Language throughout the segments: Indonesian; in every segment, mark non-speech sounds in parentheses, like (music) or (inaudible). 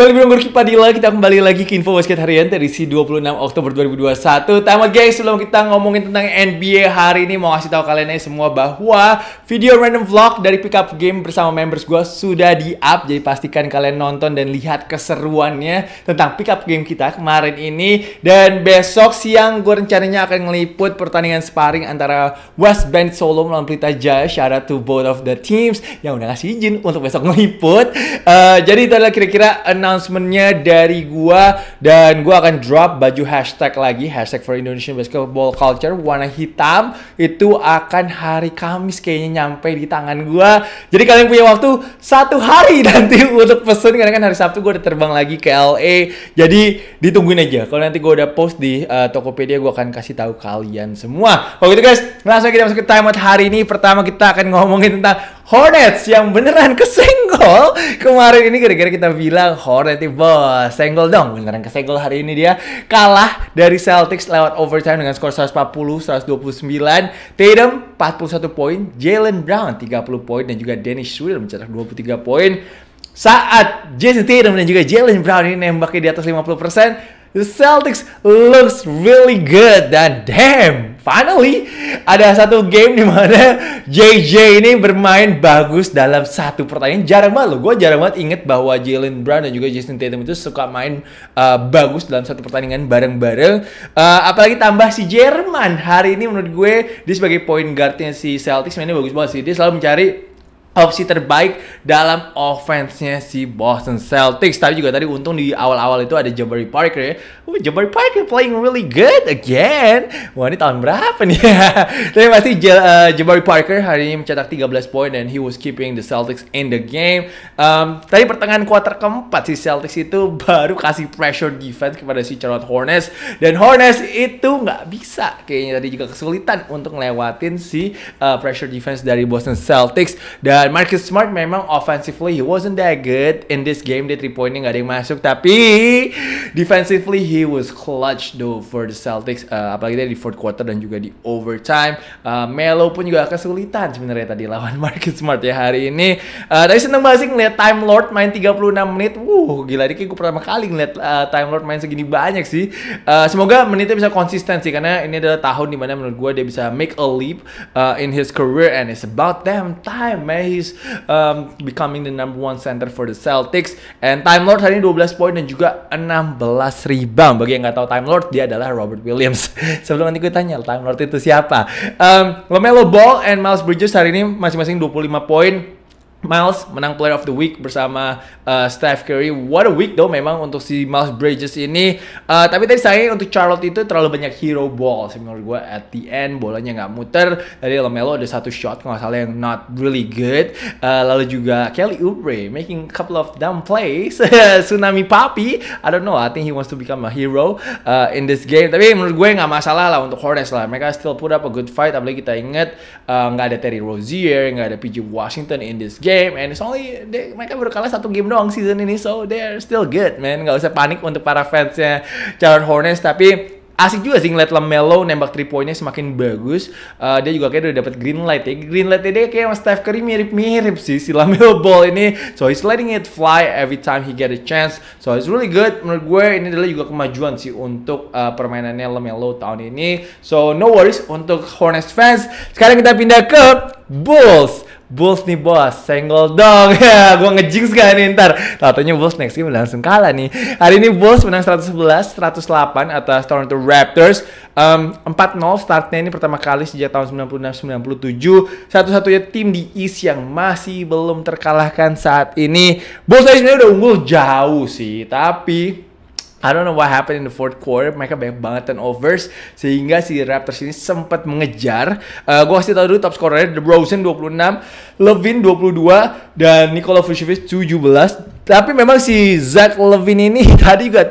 Balik belum Padilla, kita kembali lagi ke info basket harian dari edisi 26 Oktober 2021. Tamat guys, sebelum kita ngomongin tentang NBA hari ini, mau kasih tahu kalian aja semua bahwa video random vlog dari pickup game bersama members gue sudah di up. Jadi pastikan kalian nonton dan lihat keseruannya tentang pickup game kita kemarin ini. Dan besok siang gue rencananya akan ngeliput pertandingan sparring antara West Bend Solo melawan Pelita Jaya. Shout out to both of the teams yang udah ngasih izin untuk besok ngeliput. Uh, jadi itu adalah kira-kira 6 announcementnya dari gua dan gua akan drop baju hashtag lagi hashtag for Indonesian Basketball Culture warna hitam itu akan hari Kamis kayaknya nyampe di tangan gua. Jadi kalian punya waktu satu hari (laughs) nanti untuk pesen karena kan hari Sabtu gua udah terbang lagi ke LA. Jadi ditungguin aja. Kalau nanti gua udah post di uh, Tokopedia gua akan kasih tahu kalian semua. oke gitu guys, langsung kita masuk ke timeout hari ini. Pertama kita akan ngomongin tentang Hornets yang beneran kesing senggol kemarin ini gara-gara kita bilang Hornets boss senggol dong beneran kesenggol hari ini dia kalah dari Celtics lewat overtime dengan skor 140 129 Tatum 41 poin Jalen Brown 30 poin dan juga Dennis Schroeder mencetak 23 poin saat Jason Tatum dan juga Jalen Brown ini nembaknya di atas 50% The Celtics looks really good dan damn Finally, ada satu game di mana JJ ini bermain bagus dalam satu pertandingan. Jarang banget loh, gue jarang banget inget bahwa Jalen Brown dan juga Justin Tatum itu suka main uh, bagus dalam satu pertandingan bareng-bareng. Uh, apalagi tambah si Jerman hari ini menurut gue dia sebagai point guardnya si Celtics mainnya bagus banget sih. Dia selalu mencari opsi terbaik dalam offense-nya si Boston Celtics. Tapi juga tadi untung di awal-awal itu ada Jabari Parker ya. Uh, Jabari Parker playing really good again. Wah ini tahun berapa nih ya? (laughs) Tapi pasti uh, Jabari Parker hari ini mencetak 13 poin dan he was keeping the Celtics in the game. Um, tadi pertengahan kuarter keempat si Celtics itu (laughs) baru kasih pressure defense kepada si Charlotte Hornets. Dan Hornets itu nggak bisa. Kayaknya tadi juga kesulitan untuk ngelewatin si uh, pressure defense dari Boston Celtics. Dan dan ya, Marcus Smart memang offensively he wasn't that good in this game dia 3 pointnya nggak ada yang masuk tapi defensively he was clutch though for the Celtics uh, apalagi dia di fourth quarter dan juga di overtime uh, Melo pun juga kesulitan sebenarnya tadi lawan (laughs) Marcus Smart ya hari ini uh, tapi seneng banget sih ngeliat Time Lord main 36 menit wuh gila dikit gue pertama kali ngeliat uh, Time Lord main segini banyak sih uh, semoga menitnya bisa konsisten sih karena ini adalah tahun dimana menurut gue dia bisa make a leap uh, in his career and it's about damn time man he's um, becoming the number one center for the Celtics. And Time Lord hari ini 12 poin dan juga 16 rebound. Bagi yang nggak tahu Time Lord, dia adalah Robert Williams. (laughs) Sebelum nanti gue tanya Time Lord itu siapa. Um, Lomelo Ball and Miles Bridges hari ini masing-masing 25 poin. Miles menang Player of the Week bersama uh, Steph Curry. What a week though memang untuk si Miles Bridges ini. Uh, tapi tadi saya untuk Charlotte itu terlalu banyak hero ball menurut gue. At the end bolanya nggak muter. Tadi Lamelo ada satu shot nggak salah yang not really good. Uh, lalu juga Kelly Oubre making couple of dumb plays. (laughs) Tsunami Papi. I don't know. I think he wants to become a hero uh, in this game. Tapi menurut gue nggak masalah lah untuk Hornets lah. Mereka still put up a good fight. Apalagi kita inget uh, nggak uh, ada Terry Rozier, nggak ada PJ Washington in this game game and it's only they, mereka baru kalah satu game doang season ini so they're still good man nggak usah panik untuk para fansnya Charlotte Hornets tapi asik juga sih ngeliat Lamelo nembak 3 pointnya semakin bagus. Uh, dia juga kayak udah dapat green light ya. Green light dia kayak sama Steph Curry mirip-mirip sih si Lamelo (laughs) ball ini. So he's letting it fly every time he get a chance. So it's really good menurut gue ini adalah juga kemajuan sih untuk uh, permainannya Lamelo tahun ini. So no worries untuk Hornets fans. Sekarang kita pindah ke Bulls. Bulls nih bos, senggol dong (laughs) ya, Gua ngejinx gak nih ntar Tatonya Bulls next game langsung kalah nih Hari ini Bulls menang 111-108 atas Toronto Raptors um, 4-0 startnya ini pertama kali sejak tahun 96-97 Satu-satunya tim di East yang masih belum terkalahkan saat ini Bulls ini udah unggul jauh sih, tapi I don't know what happened in the fourth quarter. Mereka banyak banget turnovers sehingga si Raptors ini sempat mengejar. Uh, eh, gue kasih tau dulu top scorernya DeRozan 26, Levin 22 dan Nikola Vucevic 17. Tapi memang si Zach Levin ini (laughs) tadi juga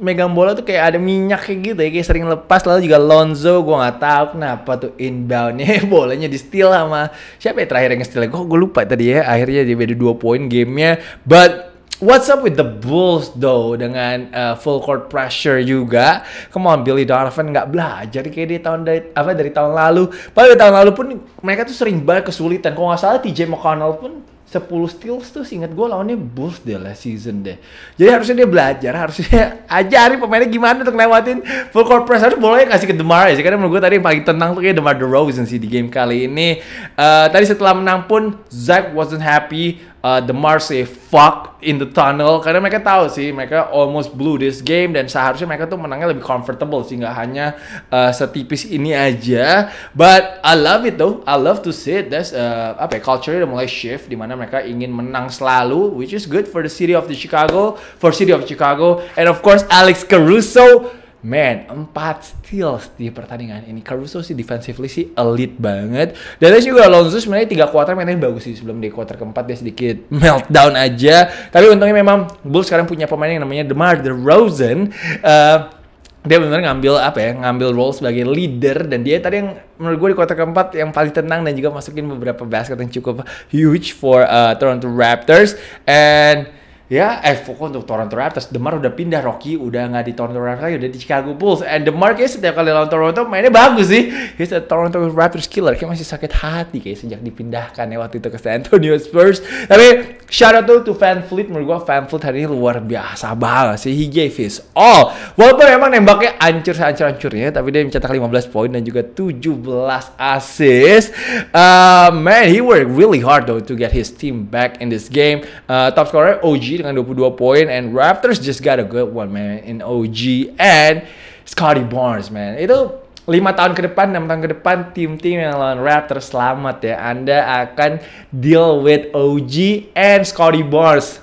megang bola tuh kayak ada minyak kayak gitu ya kayak sering lepas lalu juga Lonzo gue nggak tahu kenapa tuh inboundnya (laughs) bolanya di steal sama siapa ya terakhir yang steal kok ya? gue lupa tadi ya akhirnya dia beda dua poin gamenya but What's up with the Bulls though dengan uh, full court pressure juga? Come on Billy Donovan nggak belajar kayak dia tahun dari apa dari tahun lalu. Padahal tahun lalu pun mereka tuh sering banget kesulitan. Kalau nggak salah TJ McConnell pun 10 steals tuh inget gue lawannya Bulls deh last season deh. Jadi harusnya dia belajar, harusnya (laughs) ajari pemainnya gimana untuk lewatin full court press. Harus boleh kasih ke DeMar ya, karena menurut gue tadi yang paling tenang tuh kayak DeMar DeRozan sih di game kali ini. Uh, tadi setelah menang pun, Zach wasn't happy uh, the say fuck in the tunnel karena mereka tahu sih mereka almost blew this game dan seharusnya mereka tuh menangnya lebih comfortable sih nggak hanya uh, setipis ini aja but I love it though I love to see it that's uh, apa ya culture udah mulai shift di mana mereka ingin menang selalu which is good for the city of the Chicago for city of Chicago and of course Alex Caruso Man, 4 steals di pertandingan ini. Caruso sih defensively sih elite banget. Dan juga Lonzo sebenarnya 3 quarter mainnya bagus sih. Sebelum di quarter keempat dia sedikit (laughs) meltdown aja. Tapi untungnya memang Bulls sekarang punya pemain yang namanya DeMar DeRozan. Uh, dia benar ngambil apa ya ngambil role sebagai leader dan dia tadi yang menurut gue di kota keempat yang paling tenang dan juga masukin beberapa basket yang cukup huge for uh, Toronto Raptors and ya eh fokus untuk Toronto Raptors Demar udah pindah Rocky udah nggak di Toronto Raptors udah di Chicago Bulls and Demar kayak setiap kali lawan Toronto mainnya bagus sih he's a Toronto Raptors killer kayak masih sakit hati kayak sejak dipindahkan ya waktu itu ke San Antonio Spurs tapi shout out tuh to Van Fleet menurut gua Van Fleet hari ini luar biasa banget sih he gave his all walaupun emang nembaknya ancur ancur ancurnya tapi dia mencetak 15 poin dan juga 17 assist uh, man he worked really hard though to get his team back in this game uh, top scorer OG dengan 22 poin and Raptors just got a good one man in OG and Scotty Barnes man. Itu lima tahun ke depan, enam tahun ke depan tim-tim yang lawan Raptors selamat ya. Anda akan deal with OG and Scotty Barnes.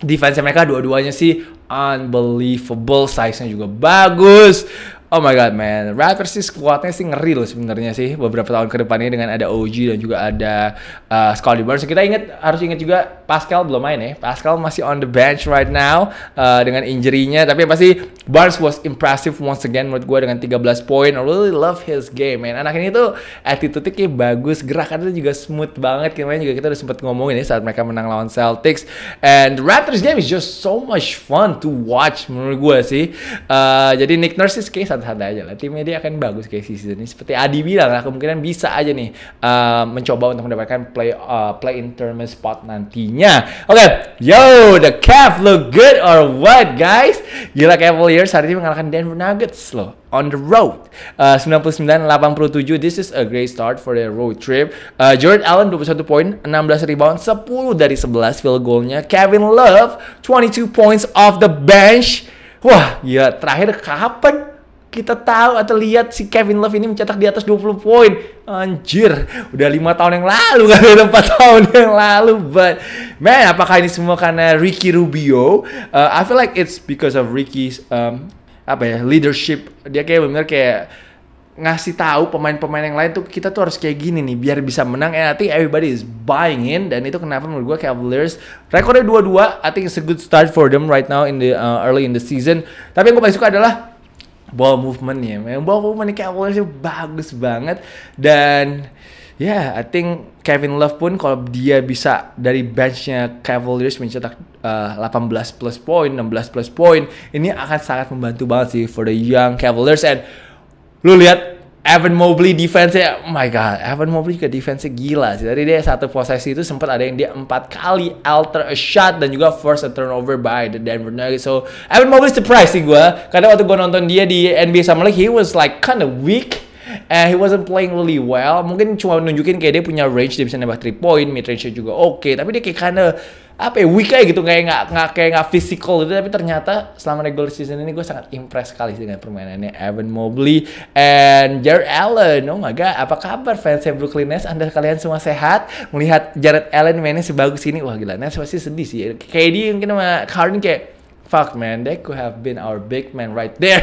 Defense mereka dua-duanya sih unbelievable, size-nya juga bagus. Oh my god man, Raptors sih squadnya sih ngeri loh sebenarnya sih beberapa tahun ke depannya dengan ada OG dan juga ada uh, Scottie Barnes. Kita ingat harus ingat juga Pascal belum main ya. Pascal masih on the bench right now uh, dengan injury-nya tapi pasti Barnes was impressive once again menurut gue dengan 13 poin. I really love his game man. Anak ini tuh attitude-nya bagus, gerakannya juga smooth banget. Kemarin juga kita udah sempat ngomongin ya saat mereka menang lawan Celtics and Raptors game is just so much fun to watch menurut gue sih. Uh, jadi Nick Nurse is case santai-santai aja lah. Timnya dia akan bagus kayak season ini. Seperti Adi bilang lah, kemungkinan bisa aja nih uh, mencoba untuk mendapatkan play uh, play in tournament spot nantinya. Oke, okay. yo the Cavs look good or what guys? Gila Cavaliers hari ini mengalahkan Denver Nuggets loh on the road. Uh, 99-87, this is a great start for the road trip. Uh, Jared Allen 21 poin, 16 rebound, 10 dari 11 field goalnya. Kevin Love 22 points off the bench. Wah, ya Terakhir kapan kita tahu atau lihat si Kevin Love ini mencetak di atas 20 poin. Anjir, udah lima tahun yang lalu kan, (laughs) udah 4 tahun yang lalu. But man, apakah ini semua karena Ricky Rubio? Uh, I feel like it's because of Ricky's um, apa ya leadership. Dia kayak -bener kayak ngasih tahu pemain-pemain yang lain tuh kita tuh harus kayak gini nih biar bisa menang and I think everybody is buying in dan itu kenapa menurut gue Cavaliers rekornya 2-2 I think it's a good start for them right now in the uh, early in the season tapi yang gue paling suka adalah ball movementnya, ball movementnya Cavaliers bagus banget dan ya yeah, I think Kevin Love pun kalau dia bisa dari benchnya Cavaliers mencetak uh, eh, 18 plus point, 16 plus point, ini akan sangat membantu banget sih for the young Cavaliers and lu lihat Evan Mobley defense-nya, oh my god, Evan Mobley juga defense gila sih. Tadi dia satu posesi itu sempat ada yang dia empat kali alter a shot dan juga first a turnover by the Denver Nuggets. So Evan Mobley surprise sih gue, karena waktu gue nonton dia di NBA Summer League, he was like kind of weak eh he wasn't playing really well. Mungkin cuma nunjukin kayak dia punya range, dia bisa nambah 3 point, mid range juga oke. Okay. Tapi dia kayak kinda apa ya weak aja gitu kayak nggak nggak kayak nggak physical gitu tapi ternyata selama regular season ini gue sangat impress sekali dengan permainannya Evan Mobley and Jared Allen oh my god apa kabar fans Brooklyn Nets anda kalian semua sehat melihat Jared Allen mainnya sebagus ini wah gila Nets pasti sedih sih kayak dia mungkin sama Harden kayak Fuck man, that could have been our big man right there.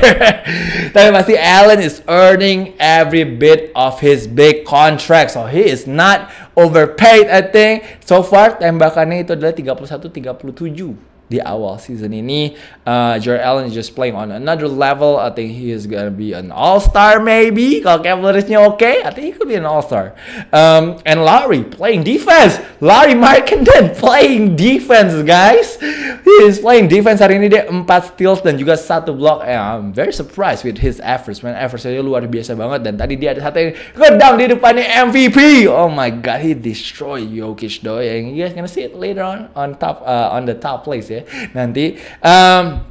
(laughs) Tapi pasti Allen is earning every bit of his big contract. So he is not overpaid I think. So far tembakannya itu adalah 31 37. di awal season ini uh, Jared Allen is just playing on another level. I think he is gonna be an all-star maybe kalau Cavaliersnya oke. Okay. I think he could be an all-star. Um, and Larry playing defense. Larry Markkinen (laughs) playing defense guys. He is playing defense hari ini dia 4 steals dan juga satu block. And I'm very surprised with his efforts. Man, effortsnya luar biasa banget dan tadi dia ada satu gedang di depannya MVP. Oh my god, he destroyed Jokic though. And you guys gonna see it later on on top uh, on the top place Yeah. ya nanti. Um,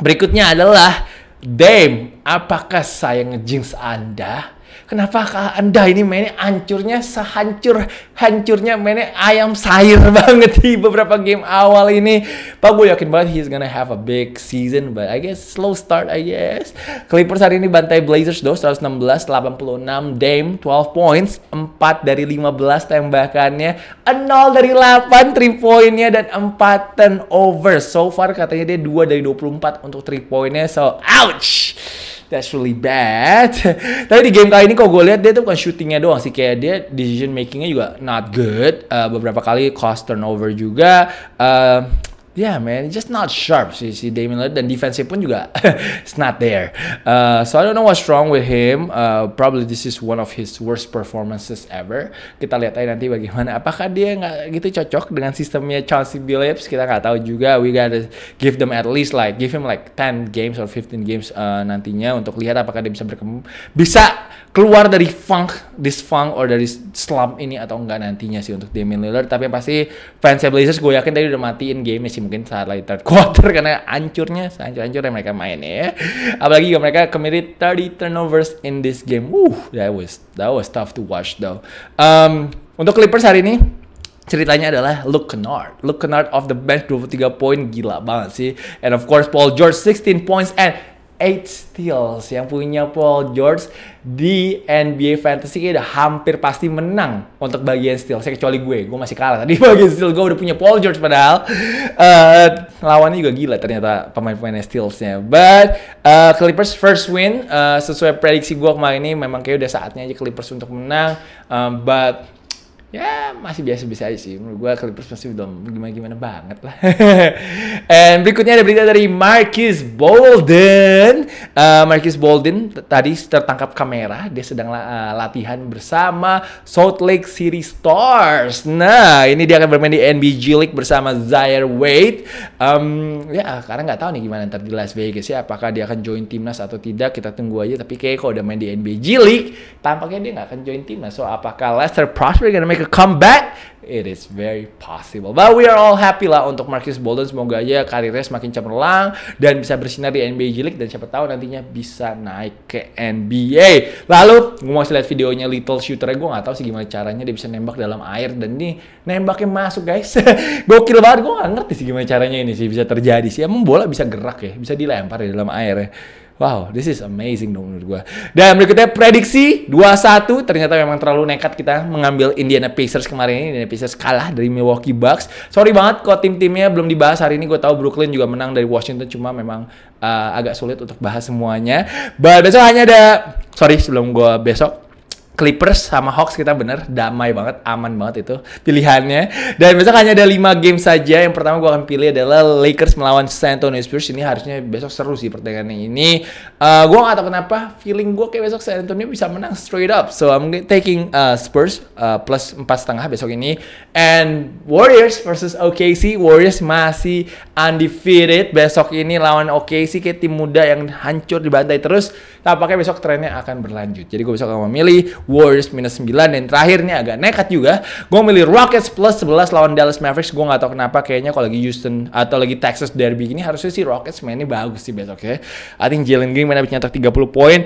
berikutnya adalah, Dame apakah saya ngejinx Anda? kenapa anda ini mainnya hancurnya sehancur hancurnya mainnya ayam sayur (laughs) banget di beberapa game awal ini Pak gue yakin banget he's gonna have a big season but I guess slow start I guess Clippers hari ini bantai Blazers do 116 86 Dame 12 points 4 dari 15 tembakannya 0 dari 8 3 pointnya dan 4 turnover so far katanya dia 2 dari 24 untuk 3 pointnya so ouch that's really bad. (laughs) Tapi di game kali ini kok gue lihat dia tuh bukan shootingnya doang sih, kayak dia decision makingnya juga not good. Uh, beberapa kali cost turnover juga. Uh, yeah man, just not sharp si, si Damian Lillard dan defense pun juga (laughs) it's not there. Uh, so I don't know what's wrong with him. Uh, probably this is one of his worst performances ever. Kita lihat aja nanti bagaimana. Apakah dia nggak gitu cocok dengan sistemnya Chelsea Billups? Kita nggak tahu juga. We gotta give them at least like give him like 10 games or 15 games uh, nantinya untuk lihat apakah dia bisa berkembang. Bisa keluar dari funk, this funk or dari slump ini atau enggak nantinya sih untuk Damian Lillard. Tapi yang pasti fans Blazers gue yakin tadi udah matiin game sih mungkin saat lagi third quarter (laughs) karena ancurnya sehancur-hancur yang mereka main ya. Apalagi juga mereka committed 30 turnovers in this game. uh that was that was tough to watch though. Um, untuk Clippers hari ini ceritanya adalah Luke Kennard. Luke Kennard off the bench 23 poin gila banget sih. And of course Paul George 16 points and Eight steals yang punya Paul George di NBA Fantasy kayak udah hampir pasti menang untuk bagian steals. Saya kecuali gue, gue masih kalah. Tadi (laughs) bagian steals gue udah punya Paul George padahal uh, lawannya juga gila ternyata pemain-pemain stealsnya. But uh, Clippers first win uh, sesuai prediksi gue kemarin ini memang kayak udah saatnya aja Clippers untuk menang. Um, but ya masih biasa-biasa aja sih. Menurut gue Clippers masih belum gimana-gimana banget lah. (laughs) And berikutnya ada berita dari Marcus Bolden. Uh, Marcus Bolden tadi tertangkap kamera. Dia sedang uh, latihan bersama Salt Lake City Stars. Nah, ini dia akan bermain di NBA G League bersama Zaire Wade. Um, ya, karena nggak tahu nih gimana ntar di Las Vegas ya. Apakah dia akan join timnas atau tidak, kita tunggu aja. Tapi kayak kalau udah main di NBA G League, tampaknya dia nggak akan join timnas. So, apakah Lester Prosper gonna make to come back, it is very possible. But we are all happy lah untuk Marcus Bolden. Semoga aja karirnya semakin cemerlang dan bisa bersinar di NBA G dan siapa tahu nantinya bisa naik ke NBA. Lalu gue mau lihat videonya Little Shooter gue nggak tahu sih gimana caranya dia bisa nembak dalam air dan ini nembaknya masuk guys. (laughs) Gokil banget gue nggak ngerti sih gimana caranya ini sih bisa terjadi sih. Emang bola bisa gerak ya, bisa dilempar di ya dalam air ya. Wow, this is amazing dong menurut gue. Dan berikutnya prediksi 2-1. Ternyata memang terlalu nekat kita mengambil Indiana Pacers kemarin ini. Indiana Pacers kalah dari Milwaukee Bucks. Sorry banget kok tim-timnya belum dibahas hari ini. Gue tahu Brooklyn juga menang dari Washington. Cuma memang uh, agak sulit untuk bahas semuanya. But besok hanya ada... Sorry sebelum gue besok Clippers sama Hawks kita bener damai banget, aman banget itu pilihannya. Dan besok hanya ada 5 game saja. Yang pertama gue akan pilih adalah Lakers melawan San Antonio Spurs. Ini harusnya besok seru sih pertandingan ini. Uh, eh, gue gak tau kenapa feeling gue kayak besok San Antonio bisa menang straight up. So I'm taking uh, Spurs uh, plus empat setengah besok ini. And Warriors versus OKC. Warriors masih undefeated besok ini lawan OKC kayak tim muda yang hancur dibantai terus pakai nah, besok trennya akan berlanjut. Jadi gue besok akan memilih Warriors minus 9 dan terakhirnya agak nekat juga. Gue milih Rockets plus 11 lawan Dallas Mavericks. Gue gak tau kenapa kayaknya kalau lagi Houston atau lagi Texas Derby gini harusnya sih Rockets mainnya bagus sih besok ya. I think Jalen Green mainnya nyetak 30 poin.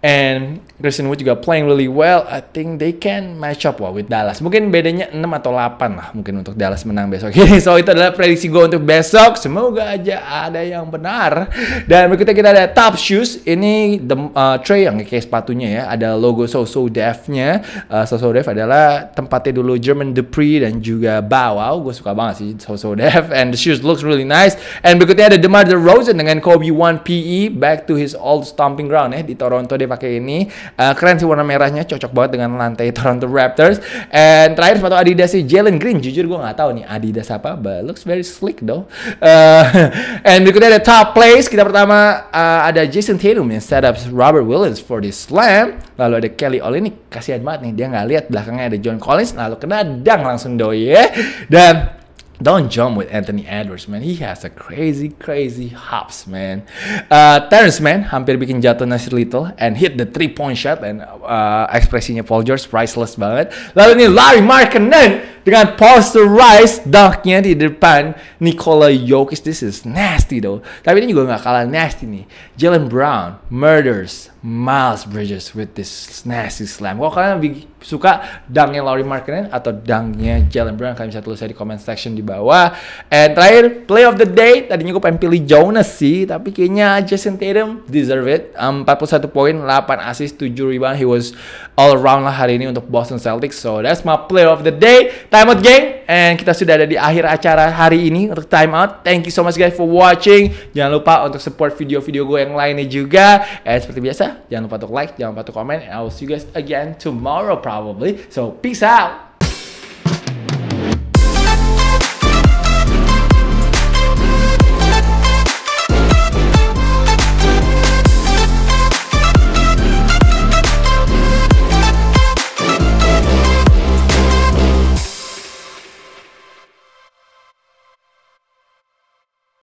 And Christian Wood juga playing really well. I think they can match up well with Dallas. Mungkin bedanya 6 atau 8 lah mungkin untuk Dallas menang besok Jadi (laughs) so itu adalah prediksi gue untuk besok. Semoga aja ada yang benar. Dan berikutnya kita ada Top Shoes. Ini the, uh, tray yang kayak sepatunya ya. Ada logo So So dev nya Uh, so So Dev adalah tempatnya dulu German Dupree dan juga Bow Wow. Gue suka banget sih So So Dev. (laughs) And the shoes looks really nice. And berikutnya ada DeMar DeRozan dengan Kobe 1 PE back to his old stomping ground ya di Toronto. Dia pakai ini. Uh, keren sih warna merahnya, cocok banget dengan lantai (laughs) Toronto Raptors. And terakhir sepatu Adidas si Jalen Green. Jujur gue nggak tahu nih Adidas apa, but looks very slick though. Uh, (laughs) and berikutnya ada top place Kita pertama uh, ada Jason Tatum yang set up Robert Williams for the slam. Lalu ada Kelly Olynyk. Kasihan banget nih dia nggak lihat belakangnya ada John Collins. Lalu kena dang langsung doye. Dan Don't jump with Anthony Edwards, man. He has a crazy, crazy hops, man. Uh, Terrence, man, hampir bikin jatuh Nasir Little and hit the three point shot and uh, ekspresinya Paul George priceless banget. Lalu ini Larry Markkinen dengan posterize dunknya di depan Nikola Jokic. This is nasty though. Tapi ini juga nggak kalah nasty nih. Jalen Brown murders Miles Bridges with this nasty slam. Kalau kalian lebih suka dunknya Laurie Markkinen atau dunknya Jalen Brown, kalian bisa tulis di comment section di bawah. And terakhir, play of the day. Tadinya gue pengen pilih Jonas sih, tapi kayaknya Jason Tatum deserve it. Um, 41 poin, 8 assist, 7 rebound. He was all around lah hari ini untuk Boston Celtics. So that's my play of the day time out geng and kita sudah ada di akhir acara hari ini untuk time out thank you so much guys for watching jangan lupa untuk support video-video gue yang lainnya juga and seperti biasa jangan lupa untuk like jangan lupa untuk comment and I will see you guys again tomorrow probably so peace out